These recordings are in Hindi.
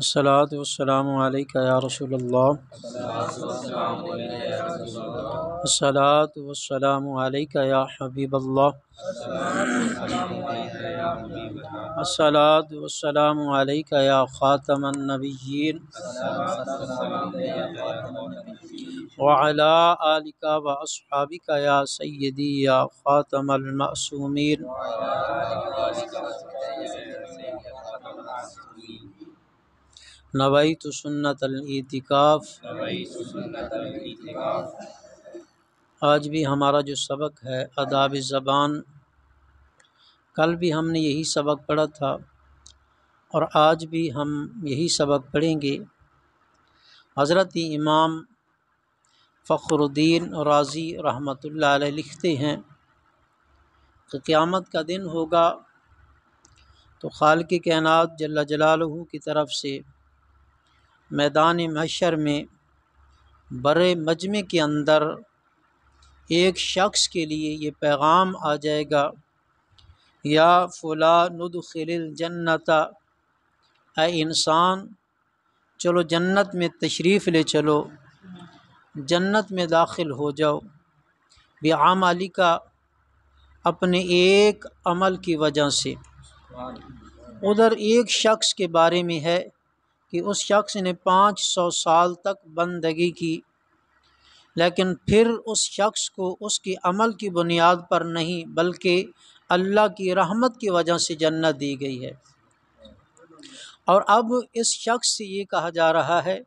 الصلاة والسلام عليك يا رسول الله الصلاة والسلام عليك يا حبيب الله الصلاة والسلام عليك يا خاتم النبيين وعلى آلك وأصحابك يا سيدي يا خاتم المأسومين وعلى آلك وأصحابك يا नबई तो सुन्नतकाफ़ आज भी हमारा जो सबक है अदाब ज़बान कल भी हमने यही सबक पढ़ा था और आज भी हम यही सबक पढ़ेंगे हज़रत इमाम फ़खरुद्दीन राज़ी रहमतुल्लाह लिखते हैं कि क़्यामत का दिन होगा तो खाल के कायनात जल्ला जलालहू की तरफ से मैदान मशर में बर मजमे के अंदर एक शख्स के लिए ये पैगाम आ जाएगा या फ़ुला जन्नता ए इंसान चलो जन्नत में तशरीफ़ ले चलो जन्नत में दाखिल हो जाओ बेआम अली का अपने एक अमल की वजह से उधर एक शख्स के बारे में है कि उस शख्स ने पाँच सौ साल तक बंदगी की लेकिन फिर उस शख्स को उसके अमल की बुनियाद पर नहीं बल्कि अल्लाह की रहमत की वजह से जन्नत दी गई है और अब इस शख्स से ये कहा जा रहा है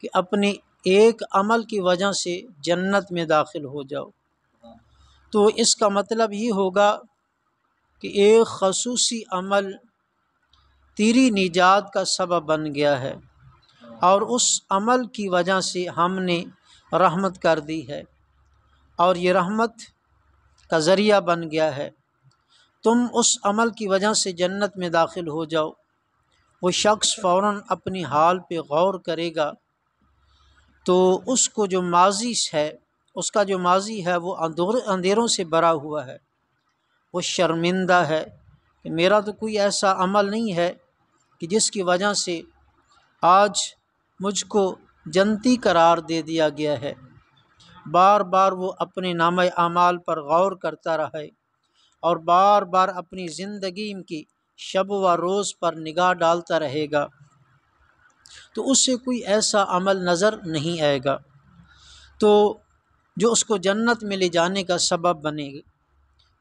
कि अपने एक अमल की वजह से जन्नत में दाखिल हो जाओ तो इसका मतलब ये होगा कि एक खसूसी अमल तेरी निजात का सबब बन गया है और उस अमल की वजह से हमने रहमत कर दी है और ये रहमत का ज़रिया बन गया है तुम उस अमल की वजह से जन्नत में दाखिल हो जाओ वो शख्स फ़ौर अपनी हाल पे गौर करेगा तो उसको जो माजी है उसका जो माजी है वो अंधेरों से भरा हुआ है वो शर्मिंदा है कि मेरा तो कोई ऐसा अमल नहीं है कि जिसकी वजह से आज मुझको जनती करार दे दिया गया है बार बार वो अपने नाम अमाल पर गौर करता रहे और बार बार अपनी ज़िंदगी की शब व रोज़ पर निगाह डालता रहेगा तो उससे कोई ऐसा अमल नज़र नहीं आएगा तो जो उसको जन्नत में ले जाने का सबब बनेगा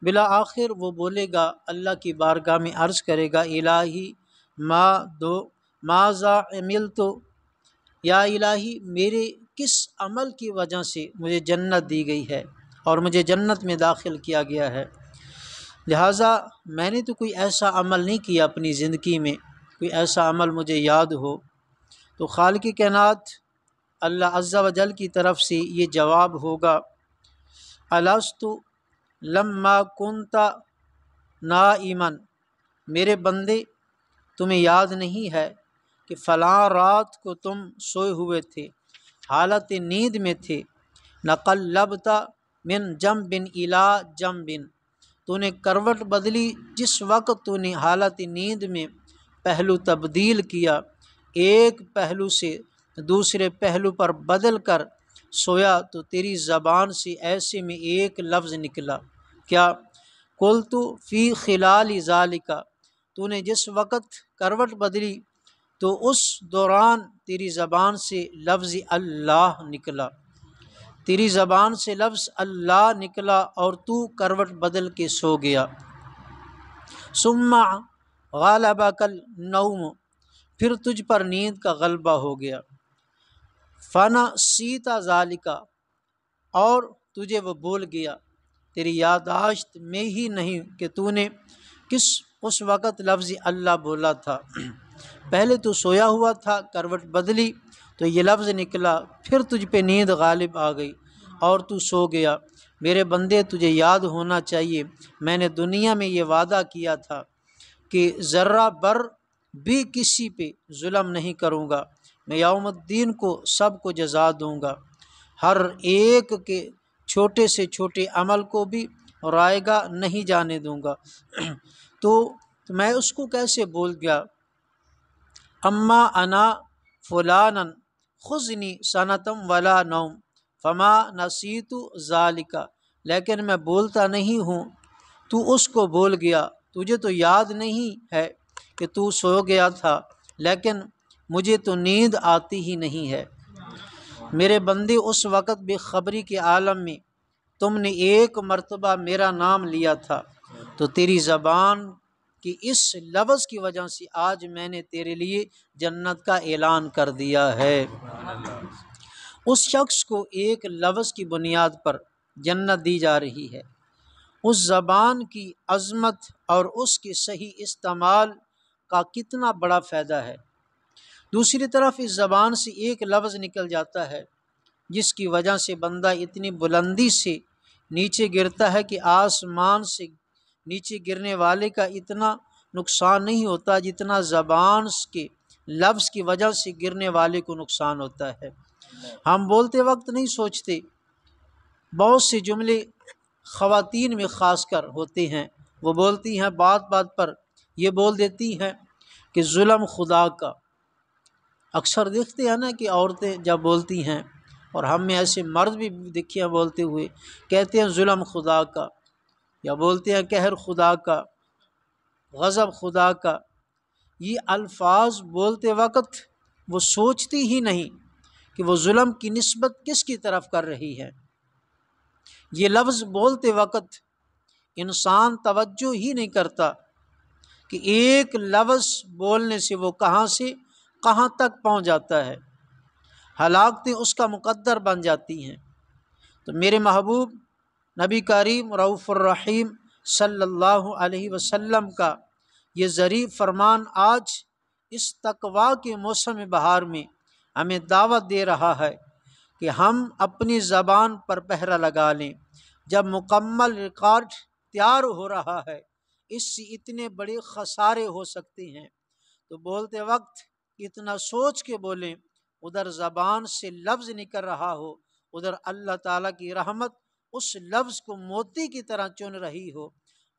बिला आखिर वो बोलेगा अल्लाह की बारगाह में अर्ज़ करेगा इलाही मा दो माजा मिल तो या इलाही मेरे किस अमल की वजह से मुझे जन्नत दी गई है और मुझे जन्नत में दाखिल किया गया है लिहाजा मैंने तो कोई ऐसा अमल नहीं किया अपनी ज़िंदगी में कोई ऐसा अमल मुझे याद हो तो खाल की कैनात अल्लाह अज्जा वजल की तरफ से ये जवाब होगा अलस्तु लम्मा कुंता ना ईमन मेरे बंदे तुम्हें याद नहीं है कि फ़लाँ रात को तुम सोए हुए थे हालत नींद में थे नकल लबता मिन जम बिन इला जम बिन तूने करवट बदली जिस वक्त तूने हालत नींद में पहलू तब्दील किया एक पहलू से दूसरे पहलू पर बदल कर सोया तो तेरी ज़बान से ऐसे में एक लफ्ज़ निकला क्या कुल तो फ़ी खिलाली जालिका तूने जिस वक़्त करवट बदली तो उस दौरान तेरी ज़बान से लफ्ज़ अल्लाह निकला तेरी ज़बान से लफ्ज़ अल्लाह निकला और तू करवट बदल के सो गया सुम्मा गालबा कल नऊम फिर तुझ पर नींद का गलबा हो गया फ़ना सीता जालिका और तुझे वो भूल गया तेरी यादाश्त में ही नहीं कि तूने किस उस वक़्त लफ्ज़ अल्लाह बोला था पहले तो सोया हुआ था करवट बदली तो ये लफ्ज़ निकला फिर तुझ पे नींद गालिब आ गई और तू सो गया मेरे बंदे तुझे याद होना चाहिए मैंने दुनिया में ये वादा किया था कि ज़र्रा बर भी किसी पे जुल्म नहीं करूँगा मैं यौमुद्दीन को सब को जजा दूँगा हर एक के छोटे से छोटे अमल को भी रायगा नहीं जाने दूँगा तो मैं उसको कैसे बोल गया अम्मा अना फ़लान खुजनी सनतम वला नौम फमा नसीतु ज़ालिका लेकिन मैं बोलता नहीं हूँ तू उसको बोल गया तुझे तो याद नहीं है कि तू सो गया था लेकिन मुझे तो नींद आती ही नहीं है मेरे बंदे उस वक़्त बेखबरी के आलम में तुमने एक मरतबा मेरा नाम लिया था तो तेरी ज़बान कि इस लफ्ज़ की वजह से आज मैंने तेरे लिए जन्नत का ऐलान कर दिया है उस शख्स को एक लफ्ज़ की बुनियाद पर जन्नत दी जा रही है उस ज़बान की अज़मत और उसके सही इस्तेमाल का कितना बड़ा फ़ायदा है दूसरी तरफ इस ज़बान से एक लफ्ज़ निकल जाता है जिसकी वजह से बंदा इतनी बुलंदी से नीचे गिरता है कि आसमान से नीचे गिरने वाले का इतना नुकसान नहीं होता जितना ज़बान के लफ्ज़ की वजह से गिरने वाले को नुकसान होता है हम बोलते वक्त नहीं सोचते बहुत से जुमले ख़वातीन में ख़ास कर होते हैं वो बोलती हैं बात बात पर ये बोल देती हैं कि जुल्म खुदा का अक्सर देखते हैं ना कि औरतें जब बोलती हैं और हम में ऐसे मर्द भी देखे हैं बोलते हुए कहते हैं जुल्म खुदा का या बोलते हैं कहर खुदा का गज़ब खुदा का ये अल्फाज बोलते वक्त वो सोचती ही नहीं कि वो जुल्म की नस्बत किसकी तरफ कर रही है ये लफ्ज़ बोलते वक्त इंसान तवज्जो ही नहीं करता कि एक लफ्ज़ बोलने से वो कहाँ से कहाँ तक पहुँच जाता है हलाकतें उसका मुकद्दर बन जाती हैं तो मेरे महबूब नबी करीम रऊफ़ुर्रहीम सल्लल्लाहु अलैहि वसल्लम का ये ज़रीब फरमान आज इस तकवा के मौसम बहार में हमें दावत दे रहा है कि हम अपनी ज़बान पर पहरा लगा लें जब मुकम्मल रिकॉर्ड तैयार हो रहा है इससे इतने बड़े खसारे हो सकते हैं तो बोलते वक्त इतना सोच के बोलें उधर ज़बान से लफ्ज़ निकल रहा हो उधर अल्लाह ताला की रहमत उस लफ्ज़ को मोती की तरह चुन रही हो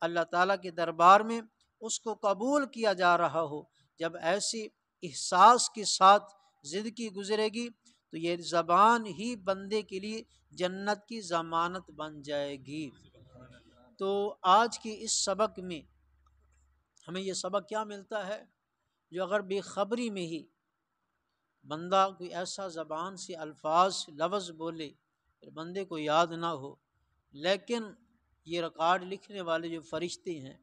अल्लाह ताला के दरबार में उसको कबूल किया जा रहा हो जब ऐसी एहसास के साथ ज़िंदगी गुजरेगी तो ये ज़बान ही बंदे के लिए जन्नत की ज़मानत बन जाएगी तो आज के इस सबक में हमें यह सबक क्या मिलता है जो अगर बेखबरी में ही बंदा कोई ऐसा ज़बान से अल्फाज लफ्ज़ बोले फिर बंदे को याद ना हो लेकिन ये रिकॉर्ड लिखने वाले जो फरिश्ते हैं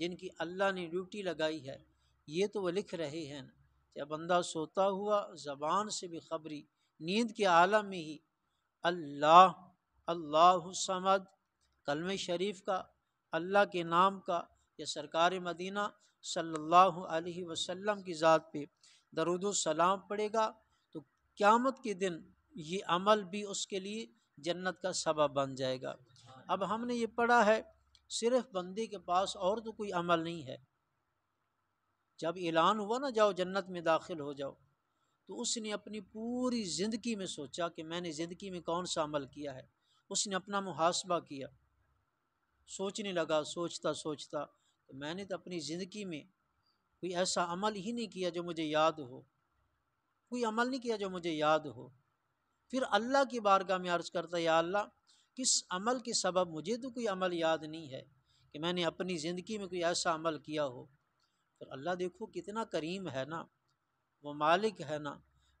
जिनकी अल्लाह ने ड्यूटी लगाई है ये तो वह लिख रहे हैं जब बंदा सोता हुआ ज़बान से भी खबरी नींद के आलम में ही अल्लाह अल्लाह समद कलम शरीफ का अल्लाह के नाम का या सरकार मदीना सल्लल्लाहु अलैहि वसल्लम की ज़ात पे दरुद सलाम पड़ेगा तो क़्यामत के दिन ये अमल भी उसके लिए जन्नत का सबब बन जाएगा अब हमने ये पढ़ा है सिर्फ बंदे के पास और तो कोई अमल नहीं है जब ऐलान हुआ ना जाओ जन्नत में दाखिल हो जाओ तो उसने अपनी पूरी ज़िंदगी में सोचा कि मैंने ज़िंदगी में कौन सा अमल किया है उसने अपना मुहासबा किया सोचने लगा सोचता सोचता तो मैंने तो अपनी ज़िंदगी में कोई ऐसा अमल ही नहीं किया जो मुझे याद हो कोई अमल नहीं किया जो मुझे याद हो फिर अल्लाह की बारगाह में अर्ज़ करता है या अल्लाह किस अमल के सबब मुझे तो कोई अमल याद नहीं है कि मैंने अपनी ज़िंदगी में कोई ऐसा अमल किया हो फिर अल्लाह देखो कितना करीम है ना वो मालिक है ना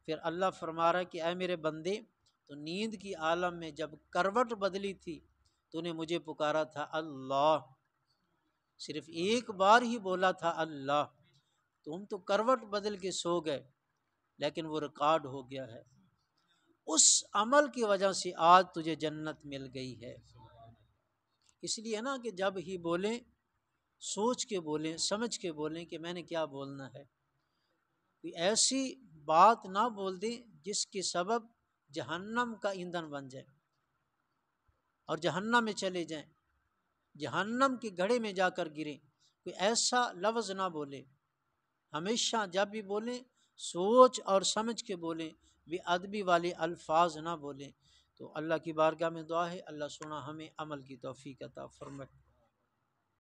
फिर अल्लाह फरमा रहा कि अः मेरे बंदे तो नींद की आलम में जब करवट बदली थी तूने मुझे पुकारा था अल्लाह सिर्फ एक बार ही बोला था अल्लाह तुम तो करवट बदल के सो गए लेकिन वो रिकॉर्ड हो गया है उस अमल की वजह से आज तुझे जन्नत मिल गई है इसलिए ना कि जब ही बोलें सोच के बोलें समझ के बोलें कि मैंने क्या बोलना है कोई ऐसी बात ना बोल दें जिसके सबब जहन्नम का ईंधन बन जाए और जहन्नम में चले जाएं जहन्नम के घड़े में जाकर गिरें कोई ऐसा लफ्ज़ ना बोले हमेशा जब भी बोलें सोच और समझ के बोलें बेअदबी वाले अल्फाज ना बोलें तो अल्लाह की बारगाह में दुआ है अल्लाह सुना हमें अमल की तोफ़ी अता फरमाए